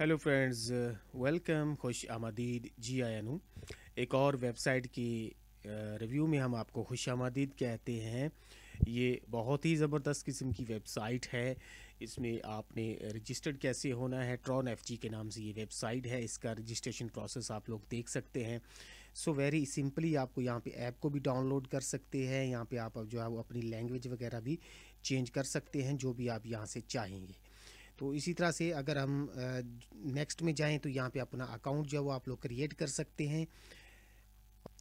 hello friends welcome खुश आमदीद जी आया नू एक और वेबसाइट की रिव्यू uh, में हम आपको खुश आमदीद कहते हैं ये बहुत ही ज़बरदस्त किस्म की वेबसाइट है इसमें आपने रजिस्टर्ड कैसे होना है ट्रॉन एफ के नाम से ये वेबसाइट है इसका रजिस्ट्रेशन प्रोसेस आप लोग देख सकते हैं सो वेरी सिंपली आपको यहाँ पे ऐप को भी डाउनलोड कर सकते हैं यहाँ पे आप जो है वो अपनी लैंग्वेज वगैरह भी चेंज कर सकते हैं जो भी आप यहाँ से चाहेंगे तो इसी तरह से अगर हम नेक्स्ट में जाएं तो यहाँ पे अपना अकाउंट जो है वो आप लोग क्रिएट कर सकते हैं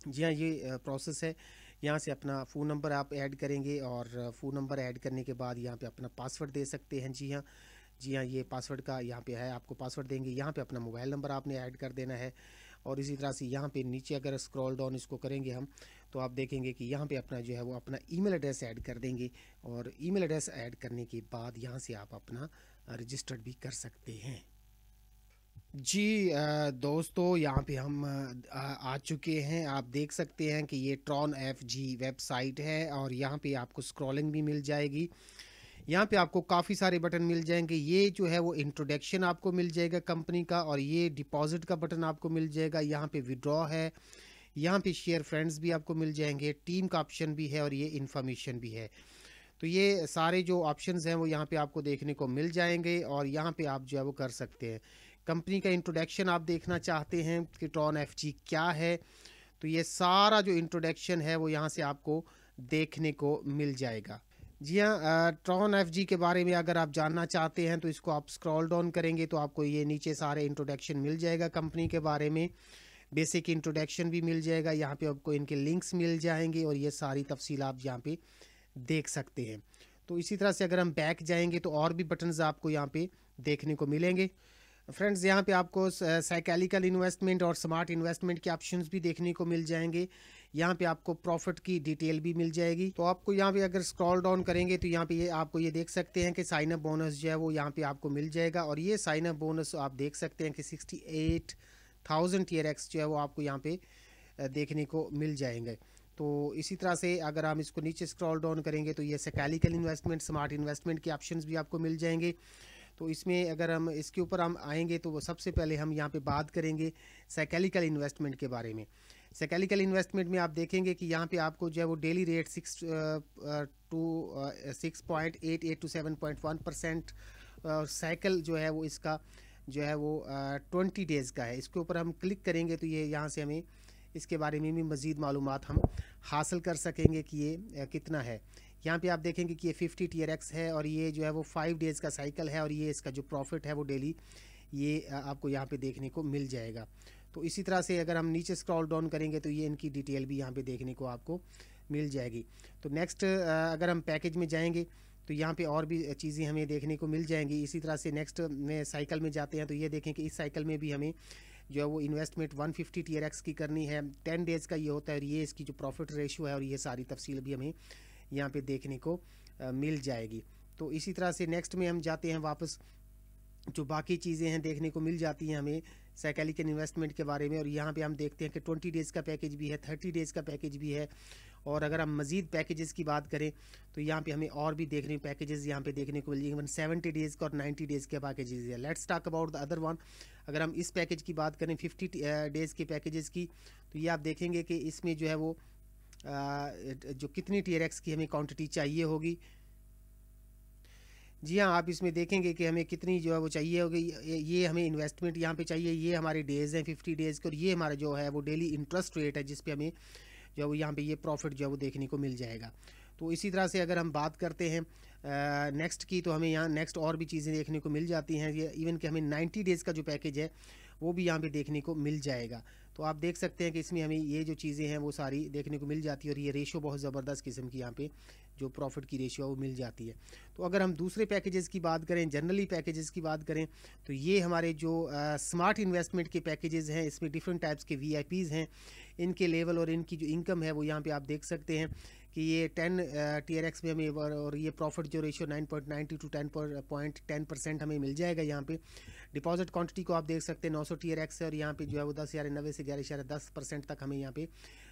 जी हाँ ये प्रोसेस है यहाँ से अपना फ़ोन नंबर आप ऐड करेंगे और फ़ोन नंबर ऐड करने के बाद यहाँ पे अपना पासवर्ड दे सकते हैं जी हाँ जी हाँ ये पासवर्ड का यहाँ पे है आपको पासवर्ड देंगे यहाँ पे अपना मोबाइल नंबर आपने ऐड कर देना है और इसी तरह से यहाँ पे नीचे अगर स्क्रॉल डाउन इसको करेंगे हम तो आप देखेंगे कि यहाँ पे अपना जो है वो अपना ईमेल एड्रेस ऐड कर देंगे और ईमेल एड्रेस ऐड करने के बाद यहाँ से आप अपना रजिस्टर्ड भी कर सकते हैं जी दोस्तों यहाँ पे हम आ चुके हैं आप देख सकते हैं कि ये ट्रॉन एफ जी वेबसाइट है और यहाँ पे आपको स्क्रॉलिंग भी मिल जाएगी यहाँ पे आपको काफ़ी सारे बटन मिल जाएंगे ये जो है वो इंट्रोडक्शन आपको मिल जाएगा कंपनी का और ये डिपॉजिट का बटन आपको मिल जाएगा यहाँ पे विड्रॉ है यहाँ पे शेयर फ्रेंड्स भी आपको मिल जाएंगे टीम का ऑप्शन भी है और ये इन्फॉर्मेशन भी है तो ये सारे जो ऑप्शंस हैं वो यहाँ पे आपको देखने को मिल जाएंगे और यहाँ पे आप जो है वो कर सकते हैं कंपनी का इंट्रोडक्शन आप देखना चाहते हैं कि ट्रॉन एफ क्या है तो ये सारा जो इंट्रोडक्शन है वो यहाँ से आपको देखने को मिल जाएगा जी हाँ ट्रॉन एफ के बारे में अगर आप जानना चाहते हैं तो इसको आप स्क्रॉल डाउन करेंगे तो आपको ये नीचे सारे इंट्रोडक्शन मिल जाएगा कंपनी के बारे में बेसिक इंट्रोडक्शन भी मिल जाएगा यहाँ पे आपको इनके लिंक्स मिल जाएंगे और ये सारी तफसील आप यहाँ पे देख सकते हैं तो इसी तरह से अगर हम बैक जाएंगे तो और भी बटन्स आपको यहाँ पे देखने को मिलेंगे फ्रेंड्स यहाँ पे आपको साइकेलिकल इन्वेस्टमेंट और स्मार्ट इन्वेस्टमेंट के ऑप्शंस भी देखने को मिल जाएंगे यहाँ पे आपको प्रॉफिट की डिटेल भी मिल जाएगी तो आपको यहाँ पे अगर स्क्रॉल डाउन करेंगे तो यहाँ पे ये आपको ये देख सकते हैं कि साइन अप बोनस जो है वो यहाँ पे आपको मिल जाएगा और ये साइन अप बोनस आप देख सकते हैं कि sixty eight thousand tier X जो है वो आपको यहाँ पे देखने को मिल जाएंगे तो इसी तरह से अगर हम इसको नीचे स्क्रॉल डाउन करेंगे तो ये सकैलिकल इन्वेस्टमेंट स्मार्ट इन्वेस्टमेंट के ऑप्शन भी आपको मिल जाएंगे तो इसमें अगर हम इसके ऊपर हम आएंगे तो सबसे पहले हम यहाँ पे बात करेंगे साइकेलिकल इन्वेस्टमेंट के बारे में साइकेलिकल इन्वेस्टमेंट में आप देखेंगे कि यहाँ पे आपको जो है वो daily rate six two six point eight eight two seven point one percent cycle जो है वो इसका जो है वो ट्वेंटी uh, डेज़ का है इसके ऊपर हम क्लिक करेंगे तो ये यहाँ से हमें इसके बारे में भी मज़ीद मालूम हम हासिल कर सकेंगे कि ये कितना है यहाँ पे आप देखेंगे कि ये 50 टी है और ये जो है वो फाइव डेज़ का साइकिल है और ये इसका जो प्रॉफिट है वो डेली ये आपको यहाँ पे देखने को मिल जाएगा तो इसी तरह से अगर हम नीचे स्क्रॉल डाउन करेंगे तो ये इनकी डिटेल भी यहाँ पे देखने को आपको मिल जाएगी तो नेक्स्ट अगर हम पैकेज में जाएंगे तो यहाँ पे और भी चीज़ें हमें देखने को मिल जाएंगी इसी तरह से नेक्स्ट में साइकिल में जाते हैं तो ये देखें कि इस साइकिल में भी हमें जो है वो इन्वेस्टमेंट 150 फिफ्टी की करनी है 10 डेज़ का ये होता है और ये इसकी जो प्रॉफिट रेशियो है और ये सारी तफसील भी हमें यहाँ पे देखने को मिल जाएगी तो इसी तरह से नेक्स्ट में हम जाते हैं वापस जो बाकी चीज़ें हैं देखने को मिल जाती हैं हमें साइकेलिकल इन्वेस्टमेंट के बारे में और यहाँ पे हम देखते हैं कि 20 डेज़ का पैकेज भी है 30 डेज़ का पैकेज भी है और अगर हम मज़ीद पैकेजेस की बात करें तो यहाँ पे हमें और भी देखने पैकेजेस यहाँ पे देखने को मिलेंगे इवन सेवेंटी डेज़ का और नाइन्टी डेज़ के पैकेजेस है let's talk about the other one अगर हम इस पैकेज की बात करें फिफ्टी डेज़ uh, के पैकेजेस की तो ये आप देखेंगे कि इसमें जो है वो uh, जो कितनी टी की हमें क्वान्टिटी चाहिए होगी जी हाँ आप इसमें देखेंगे कि हमें कितनी जो है वो चाहिए होगी ये हमें इन्वेस्टमेंट यहाँ पे चाहिए ये हमारे डेज़ हैं फिफ्टी डेज़ के और ये हमारा जो है वो डेली इंटरेस्ट रेट है जिस पे हमें जो है वो यहाँ पर ये प्रॉफिट जो है वो देखने को मिल जाएगा तो इसी तरह से अगर हम बात करते हैं नेक्स्ट की तो हमें यहाँ नेक्स्ट और भी चीज़ें देखने को मिल जाती हैं ये इवन कि हमें 90 डेज़ का जो पैकेज है वो भी यहाँ पे देखने को मिल जाएगा तो आप देख सकते हैं कि इसमें हमें ये जो चीज़ें हैं वो सारी देखने को मिल जाती है और ये रेशो बहुत ज़बरदस्त किस्म की यहाँ पे जो प्रॉफिट की रेशियो वो मिल जाती है तो अगर हम दूसरे पैकेजेस की बात करें जनरली पैकेजेस की बात करें तो ये हमारे जो स्मार्ट इन्वेस्टमेंट के पैकेजेस हैं इसमें डिफरेंट टाइप्स के वी हैं इनके लेवल और इनकी जो इनकम है वो यहाँ पर आप देख सकते हैं कि ये टेन टी आर एक्स में हमें और ये प्रॉफिट जो ratio nine point ninety two ten point ten percent हमें मिल जाएगा यहाँ पे डिपॉजिट क्वांटिटी को आप देख सकते हैं नौ सौ टी आर एक्स है और यहाँ पे जो है वो दस हज़ार नब्बे से ग्यारह हज़ार दस परसेंट तक हमें यहाँ पे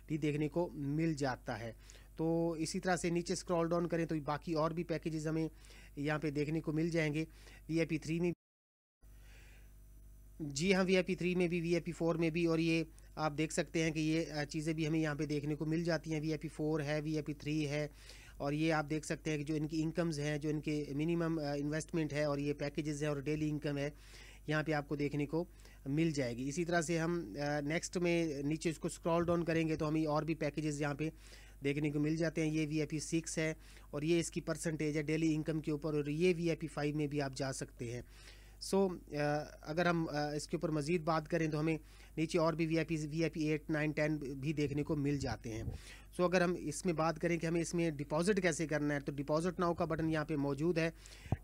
भी देखने को मिल जाता है तो इसी तरह से नीचे स्क्रॉल डाउन करें तो बाकी और भी पैकेजेज हमें यहाँ पर देखने को मिल जाएंगे वी आई पी थ्री में जी हाँ वी आई पी थ्री में भी वी आई पी फोर में भी और ये आप देख सकते हैं कि ये चीज़ें भी हमें यहाँ पे देखने को मिल जाती हैं वी आई पी फोर है वी आई पी थ्री है और ये आप देख सकते हैं कि जो इनकी इनकम्स हैं जो इनके मिनिमम इन्वेस्टमेंट है और ये पैकेजेस हैं और डेली इनकम है यहाँ पे आपको देखने को मिल जाएगी इसी तरह से हम नेक्स्ट में नीचे इसको स्क्रॉल डाउन करेंगे तो हमें और भी पैकेजेस यहाँ पे देखने को मिल जाते हैं ये वी आई सिक्स है और ये इसकी परसेंटेज है डेली इनकम के ऊपर और ये वी आई फाइव में भी आप जा सकते हैं सो uh, अगर हम uh, इसके ऊपर मज़ीद बात करें तो हमें नीचे और भी V I P V I P eight nine ten भी देखने को मिल जाते हैं सो so, अगर हम इसमें बात करें कि हमें इसमें डिपॉजिट कैसे करना है तो डिपॉजिट नाउ का बटन यहाँ पे मौजूद है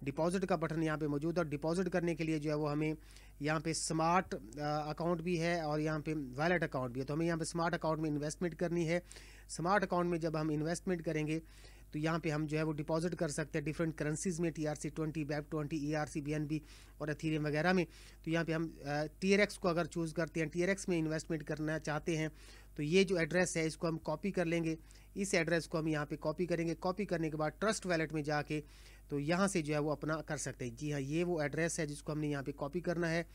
डिपॉजिट का बटन यहाँ पे मौजूद है और डिपॉजिट करने के लिए जो है वो हमें यहाँ पे स्मार्ट अकाउंट uh, भी है और यहाँ पे वैलेट अकाउंट भी है तो हमें यहाँ पे स्मार्ट अकाउंट में इन्वेस्टमेंट करनी है स्मार्ट अकाउंट में जब हम इन्वेस्टमेंट करेंगे तो यहाँ पे हम जो है वो डिपॉजिट कर सकते हैं डिफरेंट करेंसीज में टी आर सी ट्वेंटी बैब twenty E R C B N B और अथीरियम वगैरह में तो यहाँ पे हम टी आर एक्स को अगर चूज़ करते हैं टी आर एक्स में इन्वेस्टमेंट करना चाहते हैं तो ये जो एड्रेस है इसको हम कॉपी कर लेंगे इस एड्रेस को हम यहाँ पे कॉपी करेंगे कॉपी करने के बाद ट्रस्ट वैलेट में जाके तो यहाँ से जो है वो अपना कर सकते हैं जी हाँ ये वो एड्रेस है जिसको हमने यहाँ पे कॉपी करना है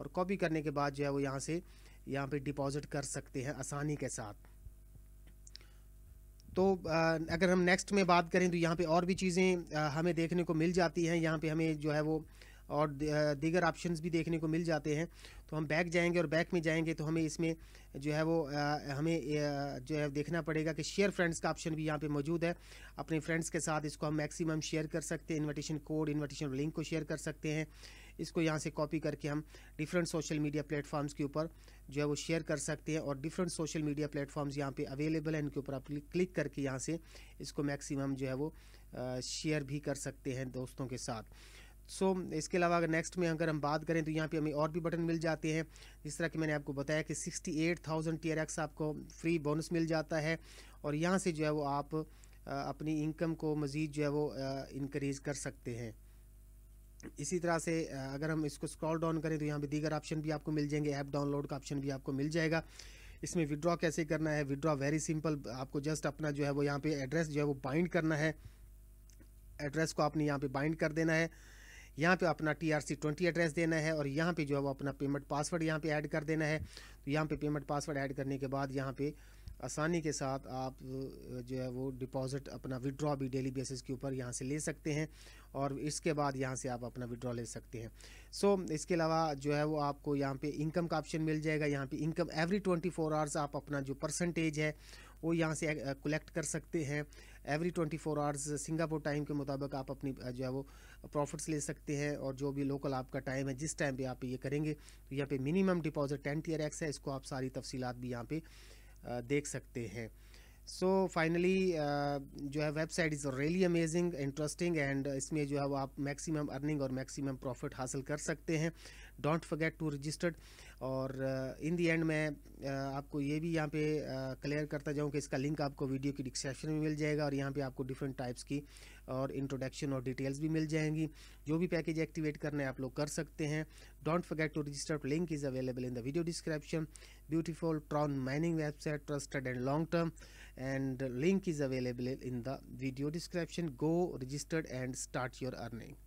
और कॉपी करने के बाद जो है वो यहाँ से यहाँ पे डिपॉजिट कर सकते हैं आसानी के साथ तो अगर हम नेक्स्ट में बात करें तो यहाँ पे और भी चीज़ें हमें देखने को मिल जाती हैं यहाँ पे हमें जो है वो और दीगर ऑप्शंस भी देखने को मिल जाते हैं तो हम बैक जाएंगे और बैक में जाएंगे तो हमें इसमें जो है वो हमें जो है देखना पड़ेगा कि शेयर फ्रेंड्स का ऑप्शन भी यहाँ पे मौजूद है अपने फ्रेंड्स के साथ इसको हम मैक्सिमम शेयर कर सकते हैं इन्विटेशन कोड इन्विटेशन लिंक को शेयर कर सकते हैं इसको यहाँ से कॉपी करके हम डिफरेंट सोशल मीडिया प्लेटफॉर्म्स के ऊपर जो है वो शेयर कर सकते हैं और डिफरेंट सोशल मीडिया प्लेटफॉर्म्स यहाँ पे अवेलेबल हैं इनके ऊपर आप क्लिक करके यहाँ से इसको मैक्सिमम जो है वो शेयर भी कर सकते हैं दोस्तों के साथ सो so, इसके अलावा अगर नेक्स्ट में अगर हम बात करें तो यहाँ पे हमें और भी बटन मिल जाते हैं जिस तरह कि मैंने आपको बताया कि 68,000 TRX आपको फ्री बोनस मिल जाता है और यहाँ से जो है वो आप अपनी इनकम को मज़ीद जो है वो इनक्रीज़ कर सकते हैं इसी तरह से अगर हम इसको स्क्रॉल डाउन करें तो यहाँ पे दीगर ऑप्शन भी आपको मिल जाएंगे ऐप डाउनलोड का ऑप्शन भी आपको मिल जाएगा इसमें विड्रॉ कैसे करना है विड्रॉ वेरी सिंपल आपको जस्ट अपना जो है वो यहाँ पे एड्रेस जो है वो बाइंड करना है एड्रेस को आपने यहाँ पे बाइंड कर देना है यहाँ पे अपना टी आर ट्वेंटी एड्रेस देना है और यहाँ पे जो है वो अपना पेमेंट पासवर्ड यहाँ पे ऐड कर देना है तो यहाँ पे पेमेंट पासवर्ड ऐड करने के बाद यहाँ पे आसानी के साथ आप जो है वो डिपॉज़िट अपना विड्रॉ भी डेली बेसिस के ऊपर यहाँ से ले सकते हैं और इसके बाद यहाँ से आप अपना विड्रॉ ले सकते हैं सो so, इसके अलावा जो है वो आपको यहाँ पे इनकम का ऑप्शन मिल जाएगा यहाँ पे इनकम एवरी 24 आवर्स आप अपना जो परसेंटेज है वो यहाँ से कलेक्ट कर सकते हैं एवरी 24 आवर्स सिंगापुर टाइम के मुताबिक आप अपनी जो है वो प्रॉफिट्स ले सकते हैं और जो भी लोकल आपका टाइम है जिस टाइम पर आप ये करेंगे तो यहाँ पर minimum deposit ten R X है इसको आप सारी तफसीत भी यहाँ पे देख सकते हैं सो so, फाइनली जो है website is really amazing interesting and इसमें जो है वो आप मैक्सिमम अर्निंग और मैक्सिमम प्रॉफिट हासिल कर सकते हैं डोंट फॉरगेट टू रजिस्टर्ड और इन दी एंड मैं uh, आपको ये भी यहाँ पे क्लियर uh, करता जाऊँ कि इसका लिंक आपको वीडियो की डिस्क्रिप्शन में मिल जाएगा और यहाँ पे आपको डिफरेंट टाइप्स की uh, और इंट्रोडक्शन और डिटेल्स भी मिल जाएंगी जो भी पैकेज एक्टिवेट करना है आप लोग कर सकते हैं don't forget to register link is available in the video description beautiful Tron mining website trusted and long term and link is available in the video description go registered and start your earning